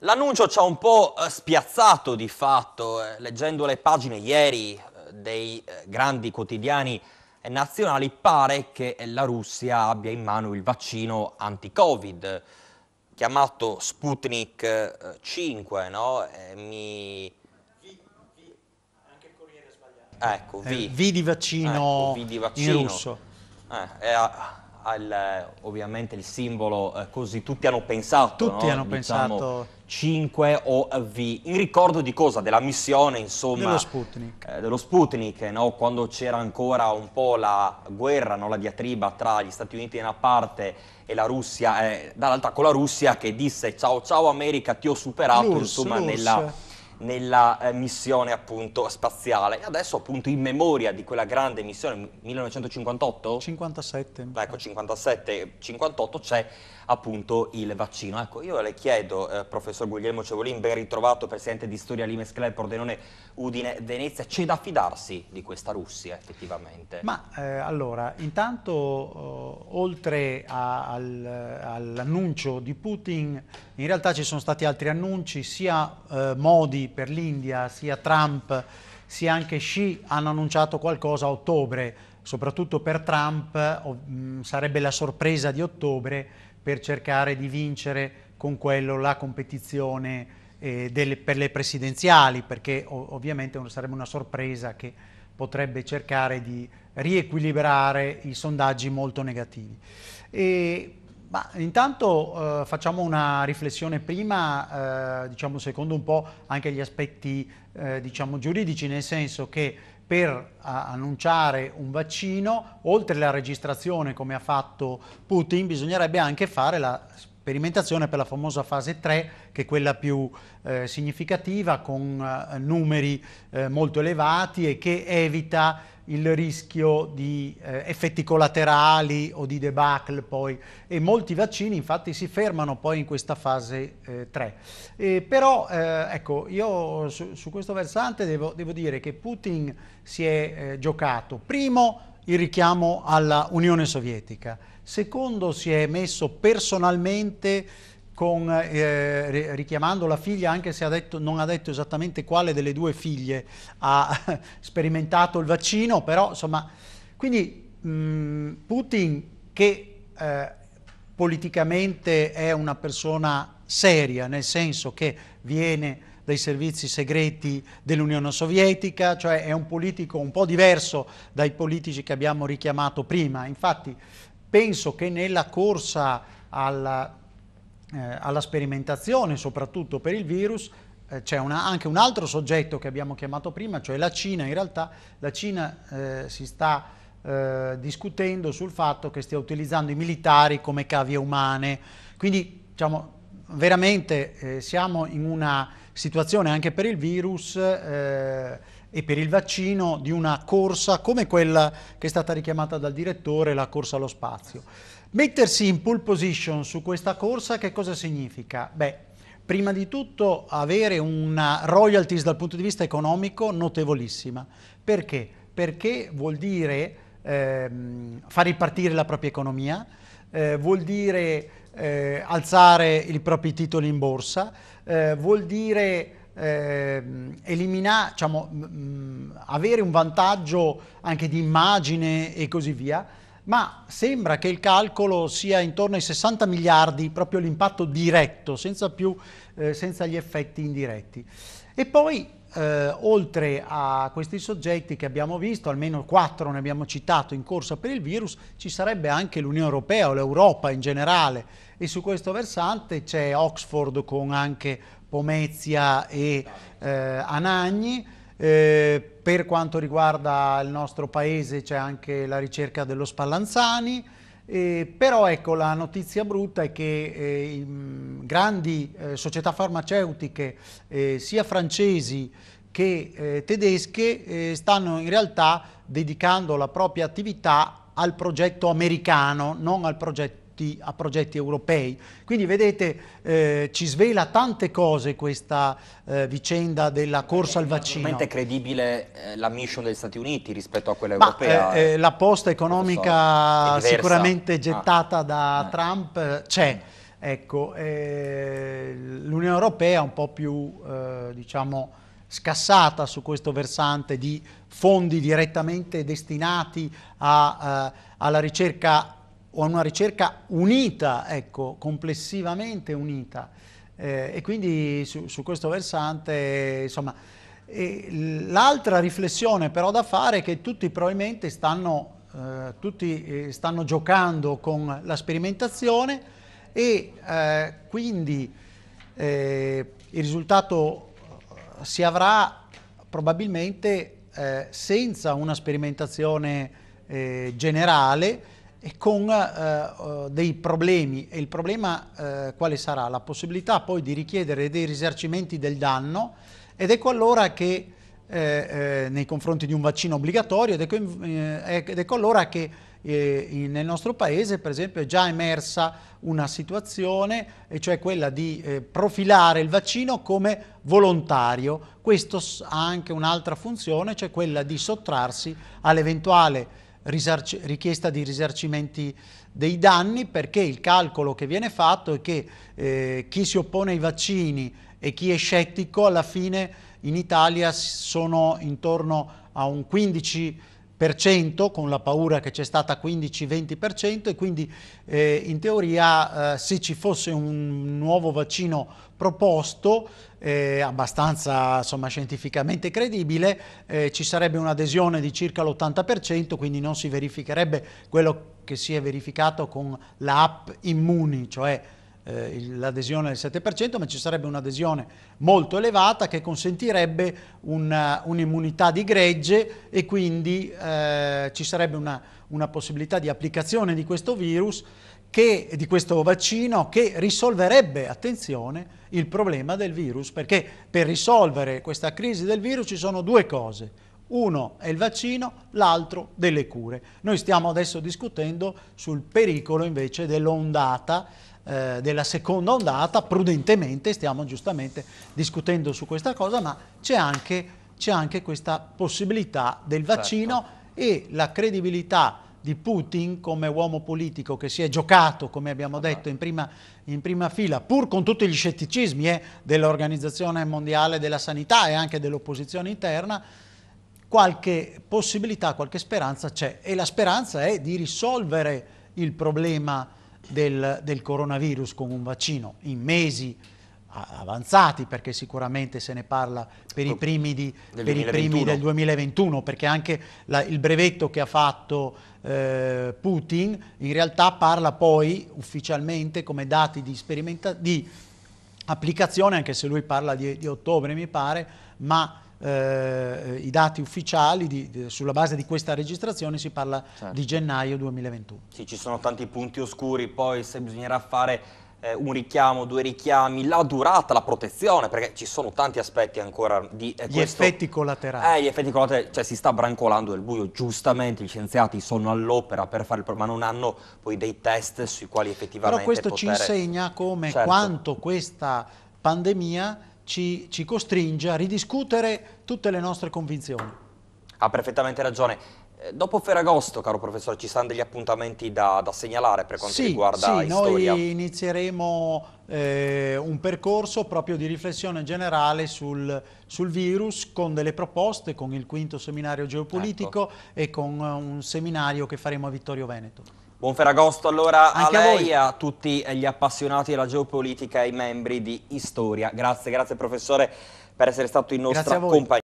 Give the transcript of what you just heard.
L'annuncio ci ha un po' eh, spiazzato di fatto, eh, leggendo le pagine ieri eh, dei grandi quotidiani nazionali pare che la Russia abbia in mano il vaccino anti-Covid, chiamato Sputnik 5, no? E mi... V, anche il Corriere sbagliato. Ecco, V. Eh, v, di vaccino ecco, v di vaccino in russo. Eh, ha, ovviamente il simbolo eh, così tutti hanno pensato. Tutti no? hanno diciamo, pensato 5OV, in ricordo di cosa? Della missione, insomma, dello Sputnik, eh, dello Sputnik no? quando c'era ancora un po' la guerra, no? la diatriba tra gli Stati Uniti da una parte e la Russia, eh, dall'altra con la Russia che disse ciao ciao America, ti ho superato, Lurs, insomma, Lurs. nella nella eh, missione appunto spaziale. E adesso appunto in memoria di quella grande missione 1958? 57. Ecco, 57, 58 c'è appunto il vaccino. Ecco, io le chiedo, eh, professor Guglielmo Cevolin, ben ritrovato, presidente di Storia Limes Club Pordenone Udine Venezia, c'è da fidarsi di questa Russia effettivamente? Ma eh, allora, intanto oh, oltre al, all'annuncio di Putin, in realtà ci sono stati altri annunci, sia eh, modi per l'India, sia Trump sia anche Xi hanno annunciato qualcosa a ottobre, soprattutto per Trump mm, sarebbe la sorpresa di ottobre per cercare di vincere con quello la competizione eh, delle, per le presidenziali, perché ovviamente sarebbe una sorpresa che potrebbe cercare di riequilibrare i sondaggi molto negativi. E ma intanto eh, facciamo una riflessione prima, eh, diciamo secondo un po' anche gli aspetti eh, diciamo giuridici, nel senso che per annunciare un vaccino, oltre alla registrazione come ha fatto Putin, bisognerebbe anche fare la sperimentazione per la famosa fase 3, che è quella più eh, significativa, con eh, numeri eh, molto elevati e che evita il rischio di eh, effetti collaterali o di debacle poi. E molti vaccini infatti si fermano poi in questa fase 3. Eh, e però eh, ecco, io su, su, questo versante devo, devo, dire che Putin si è giocato, primo, il richiamo alla Unione Sovietica secondo si è messo personalmente con, eh, richiamando la figlia, anche se ha detto, non ha detto esattamente quale delle due figlie ha sperimentato il vaccino, però insomma, quindi mh, mm, Putin che eh, politicamente è una persona seria, nel senso che viene dai servizi segreti dell'Unione Sovietica, cioè è un politico un po' diverso dai politici che abbiamo richiamato prima. Infatti penso che nella corsa alla, eh, alla sperimentazione, soprattutto per il virus, eh, c'è anche un altro soggetto che abbiamo chiamato prima, cioè la Cina. In realtà la Cina eh, si sta eh, discutendo sul fatto che stia utilizzando i militari come cavie umane. Quindi, diciamo, veramente eh, siamo in una situazione anche per il virus e per il vaccino di una corsa come quella che è stata richiamata dal direttore, la corsa allo spazio. Mettersi in pole position su questa corsa che cosa significa? Beh, prima di tutto avere una royalties dal punto di vista economico notevolissima. Perché? Perché vuol dire ehm, far ripartire la propria economia, eh, vuol dire eh, alzare i propri titoli in borsa, eh, vuol dire eh, eliminare, diciamo, mh, avere un vantaggio anche di immagine e così via, ma sembra che il calcolo sia intorno ai 60 miliardi, proprio l'impatto diretto, senza più, eh, senza gli effetti indiretti. E poi, eh, oltre a questi soggetti che abbiamo visto, almeno quattro ne abbiamo citato in corsa per il virus, ci sarebbe anche l'Unione Europea o l'Europa in generale e su questo versante c'è Oxford con anche Pomezia e eh, Anagni. Eh, per quanto riguarda il nostro paese c'è anche la ricerca dello Spallanzani, eh, però ecco, la notizia brutta è che eh, grandi eh, società farmaceutiche, eh, sia francesi che eh, tedesche, eh, stanno in realtà dedicando la propria attività al progetto americano, non al progetto tutti a progetti europei. Quindi vedete, eh, ci svela tante cose questa eh, vicenda della corsa al vaccino. È credibile eh, la mission degli Stati Uniti rispetto a quella europea? Ma, eh, eh, eh, la posta economica so, sicuramente ah. gettata ah. da Trump c'è. Ecco, l'Unione Europea è un po' più, diciamo, scassata su questo versante di fondi direttamente destinati a, uh, alla ricerca o a una ricerca unita, ecco, complessivamente unita. Eh, e quindi su, su, questo versante, insomma, l'altra riflessione però da fare è che tutti probabilmente stanno, eh, tutti, eh, stanno giocando con la sperimentazione e eh, quindi eh, il risultato eh, si avrà probabilmente senza una sperimentazione generale e con eh, eh, dei problemi. E il problema eh, quale sarà? La possibilità poi di richiedere dei risarcimenti del danno ed ecco allora che eh, eh nei confronti di un vaccino obbligatorio ed ecco, eh, ed ecco allora che nel nostro paese per esempio è già emersa una situazione, e cioè quella di profilare il vaccino come volontario. Questo ha anche un'altra funzione, cioè quella di sottrarsi all'eventuale richiesta di risarcimenti dei danni perché il calcolo che viene fatto è che eh, chi si oppone ai vaccini e chi è scettico alla fine in Italia sono intorno a un 15 con la paura che c'è stata 15-20% e quindi eh, in teoria eh, se ci fosse un nuovo vaccino proposto eh, abbastanza insomma, scientificamente credibile eh, ci sarebbe un'adesione di circa l'80% quindi non si verificherebbe quello che si è verificato con la app Immuni cioè eh, l'adesione del 7%, ma ci sarebbe un'adesione molto elevata che consentirebbe eh, un'immunità un di gregge e quindi eh, ci sarebbe una, una possibilità di applicazione di questo virus che, di questo vaccino che risolverebbe, attenzione, il problema del virus, perché per risolvere questa crisi del virus ci sono due cose. Uno è il vaccino, l'altro delle cure. Noi stiamo adesso discutendo sul pericolo invece dell'ondata eh, della seconda ondata, prudentemente stiamo giustamente discutendo su questa cosa, ma c'è anche, anche, questa possibilità del certo. vaccino certo. e la credibilità di Putin come uomo politico che si è giocato, come abbiamo detto, in prima, in prima fila, pur con tutti gli scetticismi eh, dell'Organizzazione Mondiale della Sanità e anche dell'opposizione interna, qualche possibilità, qualche speranza c'è e la speranza è di risolvere il problema del, del coronavirus con un vaccino in mesi avanzati perché sicuramente se ne parla per i primi, di, del, per 2021. I primi del 2021 perché anche la, il brevetto che ha fatto eh, Putin in realtà parla poi ufficialmente come dati di, sperimenta- di applicazione anche se lui parla di, di ottobre mi pare ma eh, i dati ufficiali di, di, sulla base di questa registrazione si parla certo. di gennaio 2021. Sì, ci sono tanti punti oscuri, poi se bisognerà fare eh, un richiamo, due richiami, la durata, la protezione, perché ci sono tanti aspetti ancora di eh, gli questo, effetti collaterali. Eh, gli effetti collaterali, cioè si sta brancolando nel buio, giustamente gli scienziati sono all'opera per fare il problema, ma non hanno poi dei test sui quali effettivamente Però questo poter... ci insegna come certo. quanto questa pandemia ci, ci costringe a ridiscutere tutte le nostre convinzioni. Ha perfettamente ragione. Eh, dopo Ferragosto, caro professore, ci saranno degli appuntamenti da, da segnalare per quanto sì, riguarda sì, Noi inizieremo eh, un percorso proprio di riflessione generale sul, sul, virus con delle proposte, con il quinto seminario geopolitico ecco. e con eh, un seminario che faremo a Vittorio Veneto. Buon Ferragosto allora Anche a lei e a, a tutti gli appassionati della geopolitica e ai membri di Istoria. Grazie, grazie professore per essere stato in nostra compagnia.